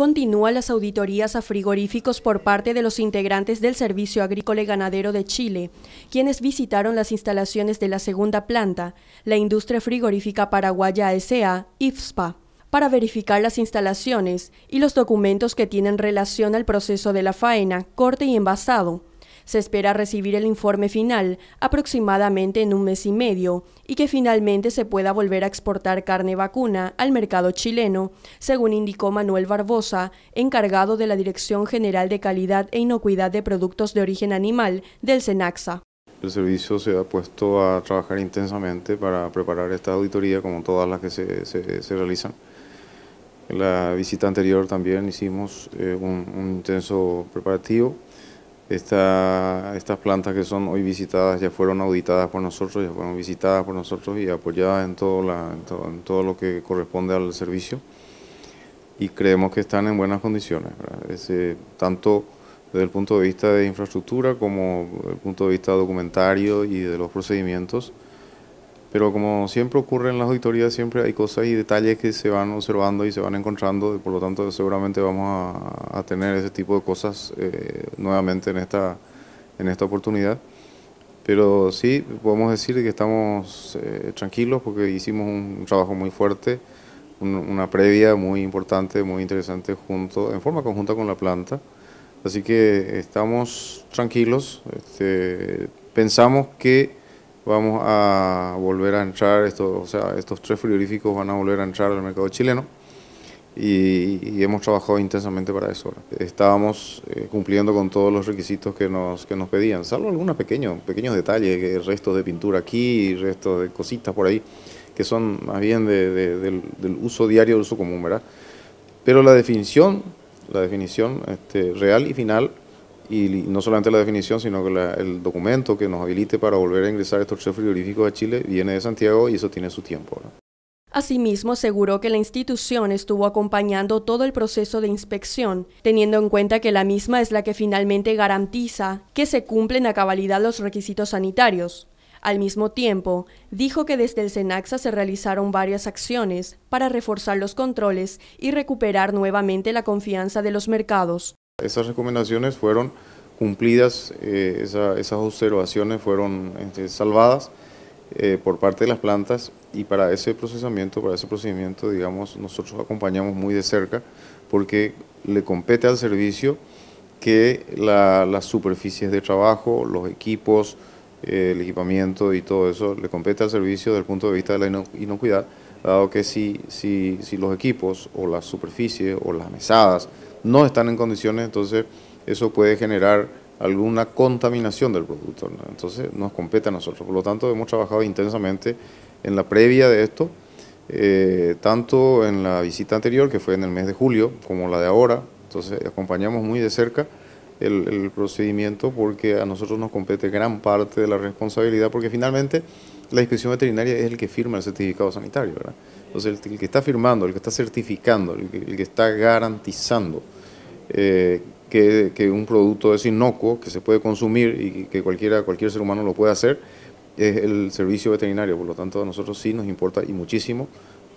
continúan las auditorías a frigoríficos por parte de los integrantes del Servicio Agrícola y Ganadero de Chile, quienes visitaron las instalaciones de la segunda planta, la industria frigorífica paraguaya S.A. IFSPA para verificar las instalaciones y los documentos que tienen relación al proceso de la faena, corte y envasado, se espera recibir el informe final aproximadamente en un mes y medio y que finalmente se pueda volver a exportar carne vacuna al mercado chileno, según indicó Manuel Barbosa, encargado de la Dirección General de Calidad e Inocuidad de Productos de Origen Animal del SENAXA. El servicio se ha puesto a trabajar intensamente para preparar esta auditoría como todas las que se, realizan. En la visita anterior también hicimos eh, un intenso preparativo esta, estas plantas que son hoy visitadas ya fueron auditadas por nosotros, ya fueron visitadas por nosotros y apoyadas en todo, en todo, lo que corresponde al servicio y creemos que están en buenas condiciones, eh, tanto desde el punto de vista de infraestructura como desde el punto de vista documentario y de los procedimientos. Pero como siempre ocurre en las auditorías, siempre hay cosas y detalles que se van observando y se van encontrando, por lo tanto seguramente vamos a, tener ese tipo de cosas eh, nuevamente en esta, en esta oportunidad. Pero sí, podemos decir que estamos eh, tranquilos porque hicimos un trabajo muy fuerte, una previa muy importante, muy interesante, junto, en forma conjunta con la planta. Así que estamos tranquilos, este, pensamos que vamos a volver a entrar, esto, o sea, estos tres frigoríficos van a volver a entrar al mercado chileno y, hemos trabajado intensamente para eso. Estábamos eh, cumpliendo con todos los requisitos que nos, que nos pedían, salvo algunos pequeños, pequeños detalles, restos de pintura aquí, restos de cositas por ahí, que son más bien de, del, uso diario, del uso común, ¿verdad? Pero la definición, la definición este, real y final y no solamente la definición, sino que el documento que nos habilite para volver a ingresar estos tres frigoríficos a Chile viene de Santiago y eso tiene su tiempo. Asimismo, aseguró que la institución estuvo acompañando todo el proceso de inspección, teniendo en cuenta que la misma es la que finalmente garantiza que se cumplen a cabalidad los requisitos sanitarios. Al mismo tiempo, dijo que desde el Senaxa se realizaron varias acciones para reforzar los controles y recuperar nuevamente la confianza de los mercados. Esas recomendaciones fueron cumplidas, eh, esas observaciones fueron este, salvadas eh, por parte de las plantas y para ese procesamiento, para ese procedimiento, digamos, nosotros acompañamos muy de cerca porque le compete al servicio que las superficies de trabajo, los equipos, eh, el equipamiento y todo eso le compete al servicio desde el punto de vista de la inocuidad dado que si, si, si los equipos o las superficies o las mesadas no están en condiciones, entonces eso puede generar alguna contaminación del producto. Entonces nos compete a nosotros. Por lo tanto, hemos trabajado intensamente en la previa de esto, eh, tanto en la visita anterior, que fue en el mes de julio, como la de ahora. Entonces acompañamos muy de cerca el procedimiento porque a nosotros nos compete gran parte de la responsabilidad, porque finalmente la inspección veterinaria es el que firma el certificado sanitario, ¿verdad? Entonces, el, que está firmando, el que está certificando, el que, está garantizando eh, que, un producto es inocuo, que se puede consumir y que cualquiera, cualquier ser humano lo puede hacer, es el servicio veterinario. Por lo tanto, a nosotros sí nos importa y muchísimo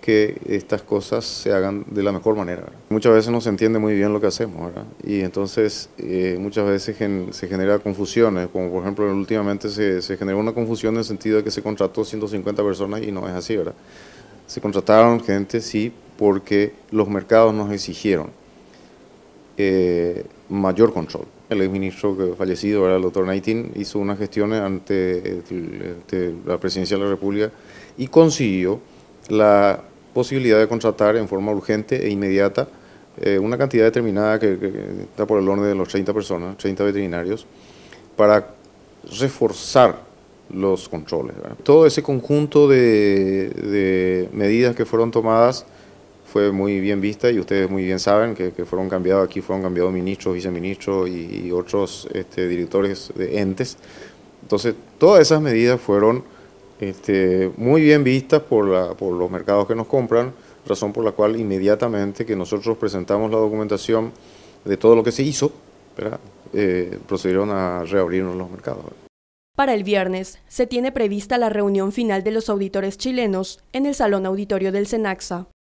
que estas cosas se hagan de la mejor manera. Muchas veces no se entiende muy bien lo que hacemos, ¿verdad? Y entonces eh, muchas veces se genera confusiones, como por ejemplo últimamente se, generó una confusión en el sentido de que se contrató 150 personas y no es así, ¿verdad? Se contrataron gente, sí, porque los mercados nos exigieron eh, mayor control. El exministro que fallecido, el doctor Naitin, hizo unas gestiones ante este, la presidencia de la República y consiguió la posibilidad de contratar en forma urgente e inmediata eh, una cantidad determinada que, está por el orden de los 30 personas, 30 veterinarios, para reforzar los controles. Todo ese conjunto de, medidas que fueron tomadas fue muy bien vista y ustedes muy bien saben que, fueron cambiados aquí, fueron cambiados ministros, viceministros y, otros este, directores de entes. Entonces, todas esas medidas fueron este, muy bien vistas por, los mercados que nos compran, razón por la cual inmediatamente que nosotros presentamos la documentación de todo lo que se hizo, eh, procedieron a reabrirnos los mercados. Para el viernes se tiene prevista la reunión final de los auditores chilenos en el Salón Auditorio del Cenaxa.